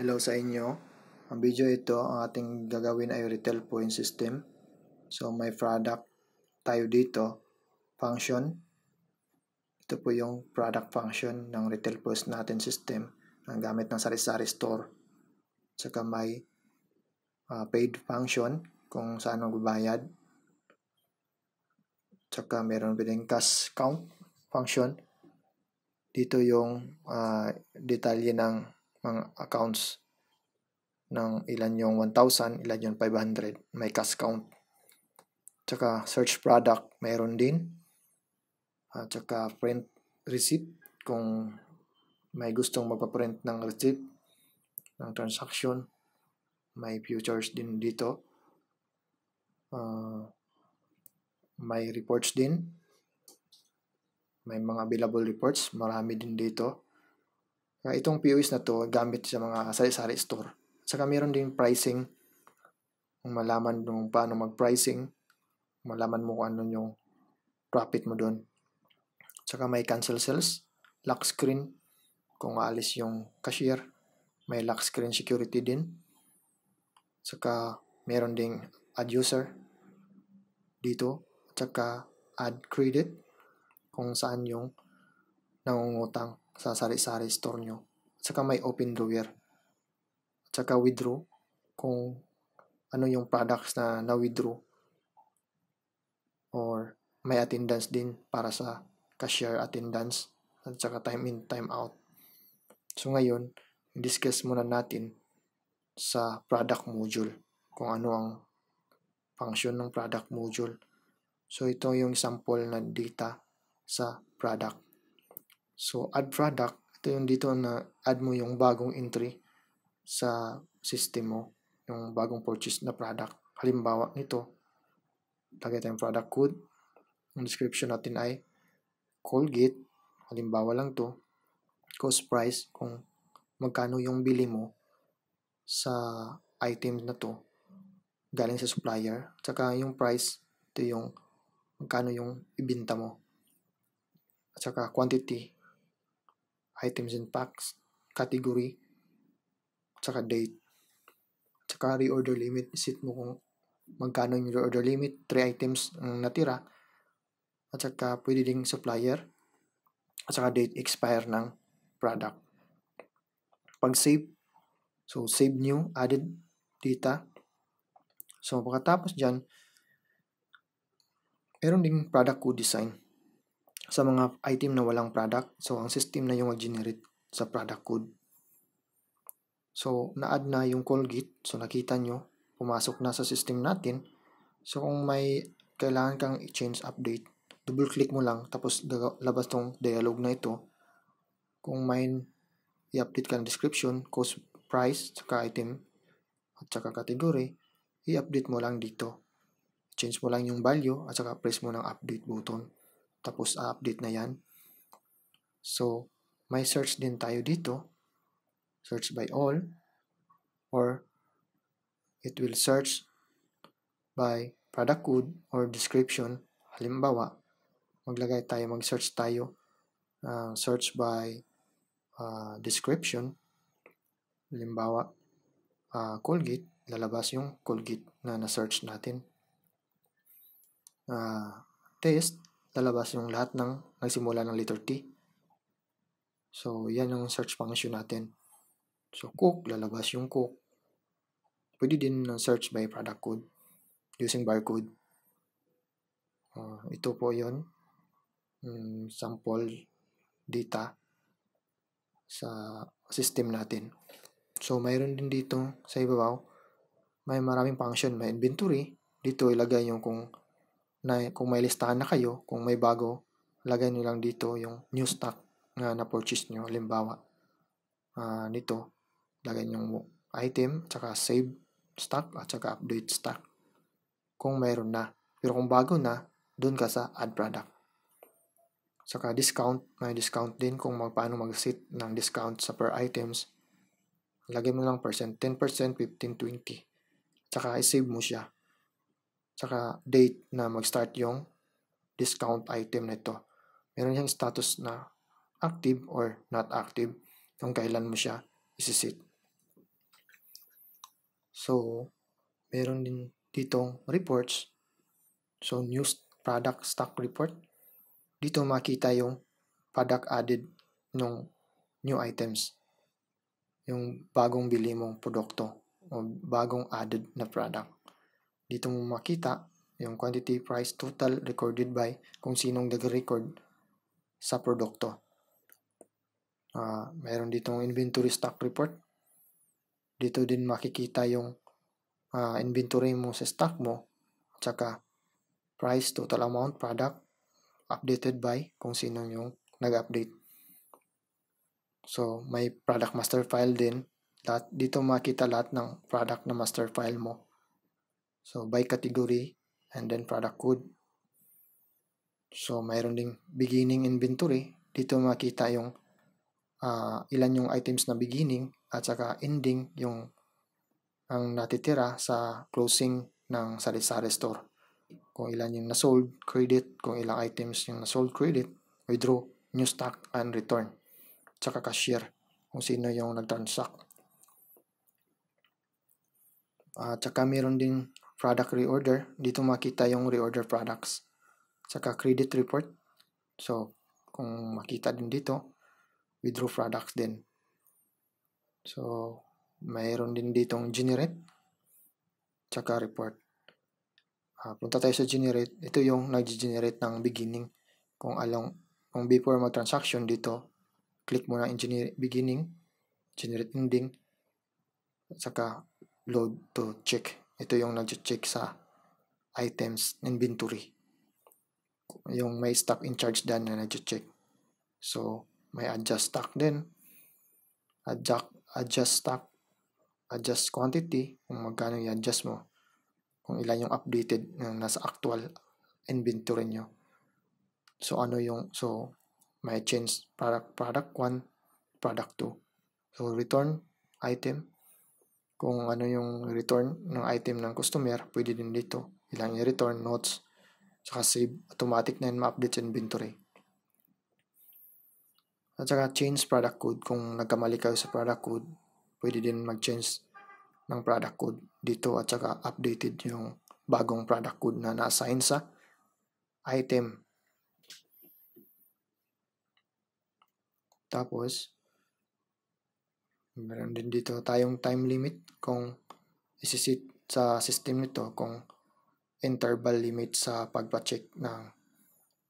Hello sa inyo. Ang video ito, ang ating gagawin ay retail point system. So may product tayo dito, function. Ito po yung product function ng retail point natin system ang gamit ng sari-sari store. Tsaka may uh, paid function kung saan magbabayad. Tsaka meron pa din cash count function. Dito yung uh, detalye ng mga accounts ng ilan yung 1,000, ilan yung 500, may cash count. Tsaka search product, mayroon din. At tsaka print receipt, kung may gustong magpa-print ng receipt ng transaction, may futures din dito. Uh, may reports din. May mga available reports, marami din dito. Uh, itong POS na to gamit sa mga sari-sari store. Saka meron din pricing. Kung malaman nung paano mag-pricing, malaman mo kung ano yung profit mo doon. Saka may cancel sales, lock screen, kung aalis yung cashier, may lock screen security din. Saka meron ding add user dito. saka add credit kung saan yung nangungutang sa sari-sari store nyo. Tsaka may open drawer. Tsaka withdraw kung ano yung products na na-withdraw or may attendance din para sa cashier attendance at tsaka time in, time out. So ngayon, discuss muna natin sa product module kung ano ang function ng product module. So ito yung sample na data sa product. So, add product, ito yung dito na add mo yung bagong entry sa system mo, yung bagong purchase na product. Halimbawa nito, lagay tayong product code. Ang description natin ay Colgate, halimbawa lang to, cost price, kung magkano yung bili mo sa item na to galing sa supplier. Tsaka yung price, ito yung magkano yung ibinta mo. Tsaka quantity, items and packs, category, tsaka date. Tsaka reorder limit, isit mo kung magkano yung reorder limit, 3 items ang natira, at saka pwede ding supplier, at saka date expire ng product. Pag save, so save new, added data. So pagkatapos dyan, meron ding product code design sa mga item na walang product. So, ang system na yung mag-generate sa product code. So, na-add na yung Colgate. So, nakita nyo, pumasok na sa system natin. So, kung may kailangan kang i-change update, double-click mo lang, tapos labas tong dialog na ito. Kung may i-update ka ng description, cost, price, saka item, at saka category, i-update mo lang dito. Change mo lang yung value at saka press mo ng update button. Tapos update na yan. So, may search din tayo dito. Search by all or it will search by product code or description. Halimbawa, maglagay tayo, mag-search tayo. Uh, search by uh, description. Halimbawa, uh, Colgate. Lalabas yung Colgate na na-search natin. Uh, test lalabas yung lahat ng nagsimula ng letter T. So, yan yung search function natin. So, cook, lalabas yung cook. Pwede din ng search by product code using barcode. Uh, ito po yon um, hmm, sample data sa system natin. So, mayroon din dito sa ibabaw, may maraming function, may inventory. Dito ilagay yung kung na kung may listahan na kayo, kung may bago, lagay nyo lang dito yung new stock na na-purchase nyo. Halimbawa, uh, nito, lagay nyo item, tsaka save stock, at tsaka update stock. Kung mayroon na. Pero kung bago na, doon ka sa add product. Tsaka discount, may discount din kung mag, paano mag-set ng discount sa per items. Lagay mo lang percent, 10%, 15, 20. Tsaka i-save mo siya tsaka date na mag-start yung discount item na ito. Meron siyang status na active or not active kung kailan mo siya isisit. So, meron din ditong reports. So, new product stock report. Dito makita yung product added ng new items. Yung bagong bili mong produkto o bagong added na product. Dito mo makita yung quantity price total recorded by kung sinong nag-record sa produkto. Uh, ah, mayroon ditong inventory stock report. Dito din makikita yung uh, inventory mo sa stock mo. Tsaka price, total amount, product, updated by kung sino yung nag-update. So, may product master file din. Lahat, dito makita lahat ng product na master file mo So, by category and then product code. So, mayroon ding beginning inventory. Dito makita yung uh, ilan yung items na beginning at saka ending yung ang natitira sa closing ng sari-sari store. Kung ilan yung nasold, credit, kung ilang items yung nasold, credit, withdraw, new stock, and return. Tsaka cashier, kung sino yung nag-transact. Uh, tsaka meron din product reorder, dito makita yung reorder products. Tsaka credit report. So, kung makita din dito, withdraw products din. So, mayroon din ditong generate, tsaka report. Uh, punta tayo sa generate. Ito yung nag-generate ng beginning. Kung along, kung before mag-transaction dito, click mo na generate beginning, generate ending, tsaka load to check. Ito yung nag-check sa items inventory. Yung may stock in charge dan na nag-check. So, may adjust stock din. Adjust, adjust stock. Adjust quantity. Kung magkano i-adjust mo. Kung ilan yung updated ng nasa actual inventory nyo. So, ano yung, so, may change product, product 1, product 2. So, return item kung ano yung return ng item ng customer, pwede din dito. Ilang yung return, notes, saka save, automatic na yun, ma-update sa inventory. At saka change product code, kung nagkamali kayo sa product code, pwede din mag-change ng product code dito at saka updated yung bagong product code na na-assign sa item. Tapos, Meron din dito tayong time limit kung isisit sa system nito kung interval limit sa pagpa-check ng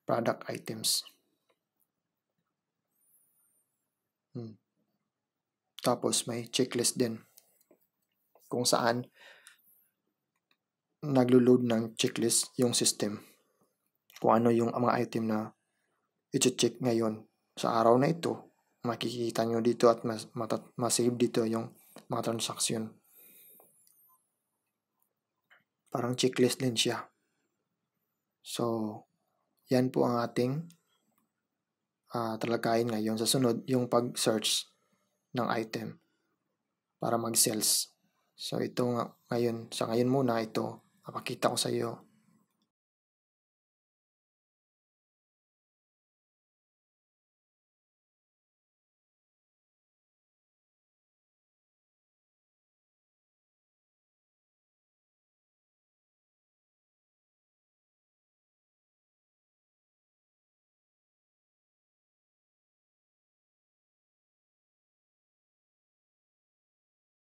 product items. Hmm. Tapos may checklist din kung saan naglo-load ng checklist yung system. Kung ano yung mga item na i-check ngayon sa araw na ito makikita nyo dito at mas, mata, masave dito yung mga transaction. Parang checklist din siya. So, yan po ang ating uh, talakayin ngayon. Sa sunod, yung pag-search ng item para mag-sales. So, ito nga, ngayon, sa ngayon muna, ito, napakita ko sa iyo